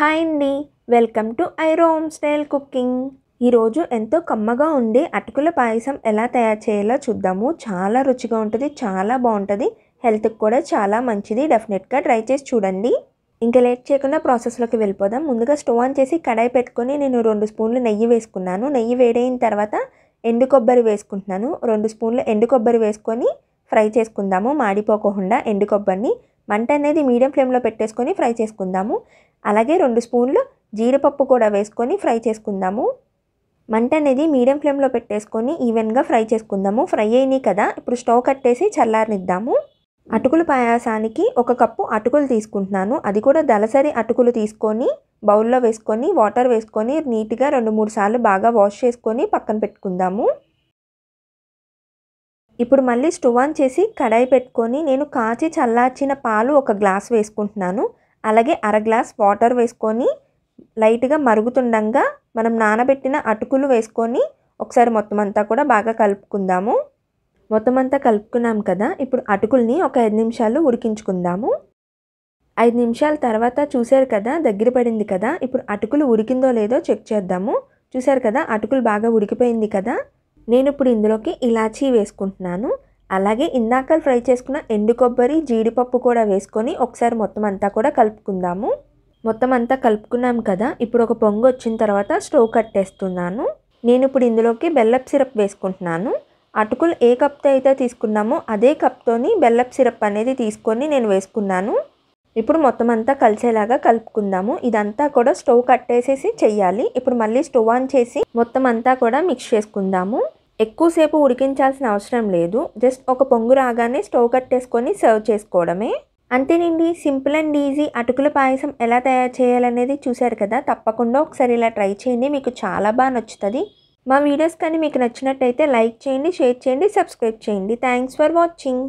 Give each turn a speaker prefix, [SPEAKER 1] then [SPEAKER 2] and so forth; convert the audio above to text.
[SPEAKER 1] hi అండి welcome to I Rome style cooking ఈరోజు ఎంతో కమ్మగా ఉండే అటుకుల పాయసం ఎలా తయారు చేయాలో చూద్దాము చాలా రుచిగా ఉంటుంది చాలా బాగుంటుంది హెల్త్కి కూడా చాలా మంచిది డెఫినెట్గా ట్రై చేసి చూడండి ఇంకా లేట్ చేయకుండా ప్రాసెస్లోకి వెళ్ళిపోదాం ముందుగా స్టవ్ ఆన్ చేసి కడాయి పెట్టుకొని నేను రెండు స్పూన్లు నెయ్యి వేసుకున్నాను నెయ్యి వేడైన తర్వాత ఎండు కొబ్బరి వేసుకుంటున్నాను రెండు స్పూన్లు ఎండు కొబ్బరి వేసుకొని ఫ్రై చేసుకుందాము మాడిపోకుండా ఎండు కొబ్బరిని మంట అనేది మీడియం ఫ్లేమ్లో పెట్టేసుకొని ఫ్రై చేసుకుందాము అలాగే రెండు స్పూన్లు జీడిపప్పు కూడా వేసుకొని ఫ్రై చేసుకుందాము మంట అనేది మీడియం ఫ్లేమ్లో పెట్టేసుకొని ఈవెన్గా ఫ్రై చేసుకుందాము ఫ్రై అయినాయి కదా ఇప్పుడు స్టవ్ కట్టేసి చల్లారనిద్దాము అటుకుల పాయాసానికి ఒక కప్పు అటుకులు తీసుకుంటున్నాను అది కూడా దలసరి అటుకులు తీసుకొని బౌల్లో వేసుకొని వాటర్ వేసుకొని నీట్గా రెండు మూడు సార్లు బాగా వాష్ చేసుకొని పక్కన పెట్టుకుందాము ఇప్పుడు మళ్ళీ స్టవ్ ఆన్ చేసి కడాయి పెట్టుకొని నేను కాచి చల్లార్చిన పాలు ఒక గ్లాస్ వేసుకుంటున్నాను అలాగే అర గ్లాస్ వాటర్ వేసుకొని లైట్గా మరుగుతుండగా మనం నానబెట్టిన అటుకులు వేసుకొని ఒకసారి మొత్తం అంతా కూడా బాగా కలుపుకుందాము మొత్తం అంతా కలుపుకున్నాం కదా ఇప్పుడు అటుకుల్ని ఒక ఐదు నిమిషాలు ఉడికించుకుందాము ఐదు నిమిషాల తర్వాత చూశారు కదా దగ్గర పడింది కదా ఇప్పుడు అటుకులు ఉడికిందో లేదో చెక్ చేద్దాము చూశారు కదా అటుకులు బాగా ఉడికిపోయింది కదా నేను ఇప్పుడు ఇందులోకి ఇలాచీ వేసుకుంటున్నాను అలాగే ఇందాక ఫ్రై చేసుకున్న ఎండు కొబ్బరి జీడిపప్పు కూడా వేసుకొని ఒకసారి మొత్తం అంతా కూడా కలుపుకుందాము మొత్తం అంతా కలుపుకున్నాం కదా ఇప్పుడు ఒక పొంగు వచ్చిన తర్వాత స్టవ్ కట్టేస్తున్నాను నేను ఇప్పుడు ఇందులోకి బెల్లప్ సిరప్ వేసుకుంటున్నాను అటుకులు ఏ కప్తో అయితే తీసుకున్నామో అదే కప్తోని బెల్లప్ సిరప్ అనేది తీసుకొని నేను వేసుకున్నాను ఇప్పుడు మొత్తం అంతా కలిసేలాగా కలుపుకుందాము ఇదంతా కూడా స్టవ్ కట్టేసేసి చెయ్యాలి ఇప్పుడు మళ్ళీ స్టవ్ ఆన్ చేసి మొత్తం అంతా కూడా మిక్స్ చేసుకుందాము ఎక్కువసేపు ఉడికించాల్సిన అవసరం లేదు జస్ట్ ఒక పొంగు రాగానే స్టవ్ కట్టేసుకొని సర్వ్ చేసుకోవడమే అంతేనండి సింపుల్ అండ్ ఈజీ అటుకుల పాయసం ఎలా తయారు చేయాలనేది చూశారు కదా తప్పకుండా ఒకసారి ఇలా ట్రై చేయండి మీకు చాలా బాగా నచ్చుతుంది మా వీడియోస్ కానీ మీకు నచ్చినట్టయితే లైక్ చేయండి షేర్ చేయండి సబ్స్క్రైబ్ చేయండి థ్యాంక్స్ ఫర్ వాచింగ్